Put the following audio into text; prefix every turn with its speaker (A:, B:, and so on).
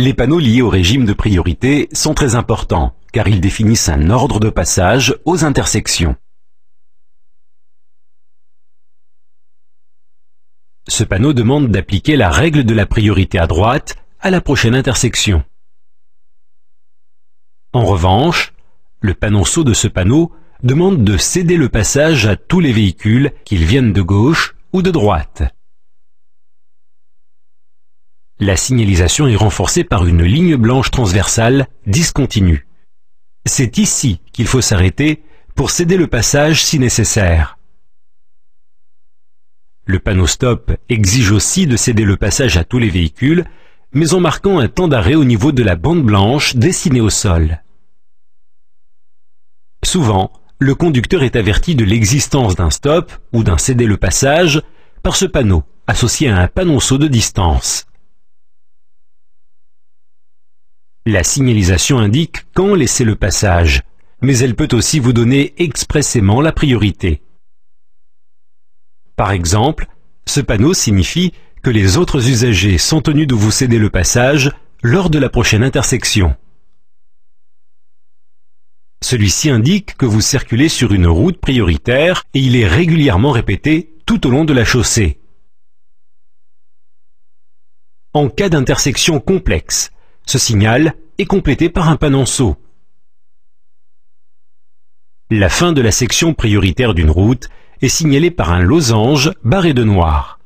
A: Les panneaux liés au régime de priorité sont très importants car ils définissent un ordre de passage aux intersections. Ce panneau demande d'appliquer la règle de la priorité à droite à la prochaine intersection. En revanche, le panonceau de ce panneau demande de céder le passage à tous les véhicules, qu'ils viennent de gauche ou de droite. La signalisation est renforcée par une ligne blanche transversale discontinue. C'est ici qu'il faut s'arrêter pour céder le passage si nécessaire. Le panneau stop exige aussi de céder le passage à tous les véhicules, mais en marquant un temps d'arrêt au niveau de la bande blanche dessinée au sol. Souvent, le conducteur est averti de l'existence d'un stop ou d'un céder le passage par ce panneau associé à un panonceau de distance. La signalisation indique quand laisser le passage, mais elle peut aussi vous donner expressément la priorité. Par exemple, ce panneau signifie que les autres usagers sont tenus de vous céder le passage lors de la prochaine intersection. Celui-ci indique que vous circulez sur une route prioritaire et il est régulièrement répété tout au long de la chaussée. En cas d'intersection complexe, ce signal est complété par un panonceau. La fin de la section prioritaire d'une route est signalée par un losange barré de noir.